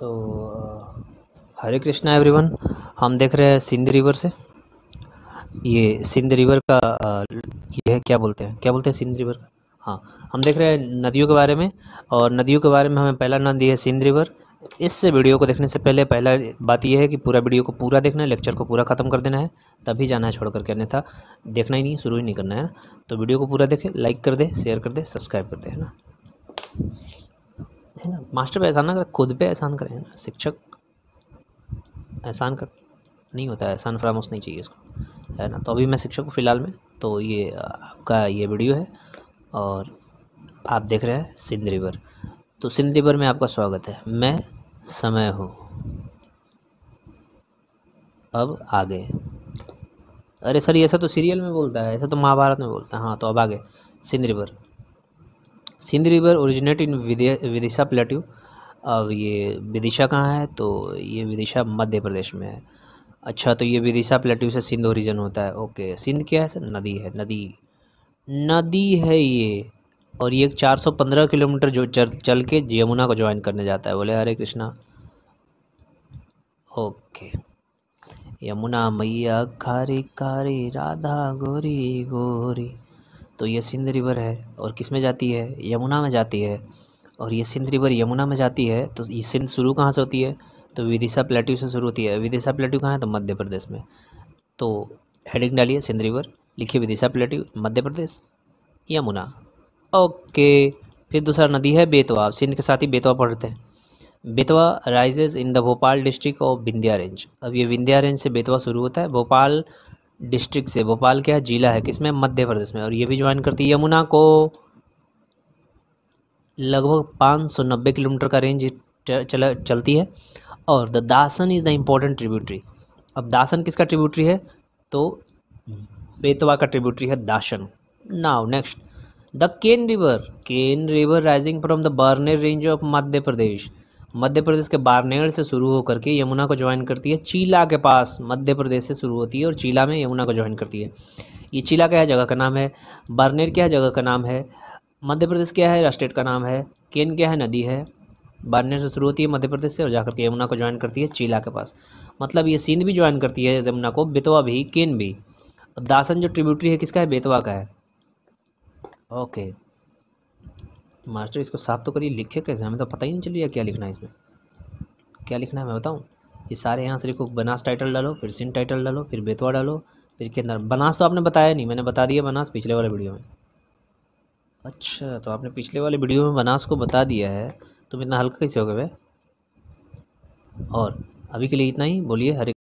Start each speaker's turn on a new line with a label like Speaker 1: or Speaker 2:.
Speaker 1: तो हरे कृष्णा एवरीवन हम देख रहे हैं सिंध रिवर से ये सिंध रिवर का ये है क्या बोलते हैं क्या बोलते हैं सिंध रिवर का हाँ हम देख रहे हैं नदियों के बारे में और नदियों के बारे में हमें पहला नाम दिया है सिंध रिवर इस वीडियो को देखने से पहले पहला बात यह है कि पूरा वीडियो को पूरा देखना है लेक्चर को पूरा ख़त्म कर देना है तभी जाना है छोड़ करके अन्यथा देखना ही नहीं शुरू ही नहीं करना है ना तो वीडियो को पूरा देखें लाइक कर दे शेयर कर दे सब्सक्राइब कर दे है ना है ना मास्टर पे एहसान ना करें खुद पे एहसान करें ना शिक्षक एहसान कर नहीं होता है एहसान फरामोश नहीं चाहिए इसको है ना तो अभी मैं शिक्षक हूँ फ़िलहाल में तो ये आपका ये वीडियो है और आप देख रहे हैं सिंध रिवर तो सिंध रिवर में आपका स्वागत है मैं समय हूँ अब आगे अरे सर ऐसा तो सीरियल में बोलता है ऐसा तो महाभारत में बोलता है हाँ तो अब आगे Sindh river Sindh river originate in Vidisha plateau अब ये विदिशा कहाँ है तो ये विदिशा मध्य प्रदेश में है अच्छा तो ये विदिशा प्लेट्यू से सिंध ओरिजन होता है ओके सिंध क्या है सर नदी है नदी नदी है ये और ये 415 किलोमीटर जो चल चल के यमुना को ज्वाइन करने जाता है बोले हरे कृष्णा ओके यमुना मैया खारी खारी राधा गोरी गोरी तो ये सिंध रिवर है और किस में जाती है यमुना में जाती है और ये सिंध रिवर यमुना में जाती है तो ये सिंध शुरू कहाँ से होती है तो विदिशा प्लेट्यू से शुरू होती है विदिशा प्लेट्यू कहाँ है तो मध्य प्रदेश में तो हेडिंग डालिए सिंध रिवर लिखिए विदिशा प्लेट्यू मध्य प्रदेश यमुना ओके फिर दूसरा नदी है बेतवा सिंध के साथ ही बेतवा पढ़ते हैं Betwa rises in the Bhopal district of Vindhya range अब ये विंध्या रेंज से बेतवा शुरू होता है भोपाल डिस्ट्रिक्ट से भोपाल क्या है जिला है किसमें मध्य प्रदेश में और ये भी ज्वाइन करती है यमुना को लगभग 590 किलोमीटर का रेंज चला चलती है और the Dhasan is the important tributary अब दासन किसका ट्रिब्यूटरी है तो बेतवा का ट्रिब्यूटरी है Dhasan now next the Ken river Ken river rising from the Barner range of Madhya Pradesh Madhya Pradesh के बारनेर से शुरू होकर के यमुना को ज्वाइन करती है चीला के पास मध्य प्रदेश से शुरू होती है और चीला में यमुना को ज्वाइन करती है ये चीला क्या है जगह का नाम है बारनेर क्या है जगह का नाम है मध्य प्रदेश क्या है स्टेट का नाम है केन क्या है नदी है बारनेर से शुरू होती है मध्य प्रदेश से और जाकर के यमुना को ज्वाइन करती है चीला के पास मतलब ये सिंध भी ज्वाइन करती है यमुना को बेतवा भी केन भी दासन जो ट्रिब्यूटरी है किसका है बेतवा का है ओके मास्टर इसको साफ तो करिए लिखे कैसे हमें तो पता ही नहीं चलिए क्या लिखना है इसमें क्या लिखना है मैं बताऊँ ये सारे यहाँ से लिखो बनास टाइटल डालो फिर सिंह टाइटल डालो फिर बेतवा डालो फिर के अंदर बनास तो आपने बताया नहीं मैंने बता दिया बनास पिछले वाले वीडियो में अच्छा तो आपने पिछले वाले वीडियो में बनास को बता दिया है तुम इतना हल्का कैसे हो गए और अभी के लिए इतना ही बोलिए हरे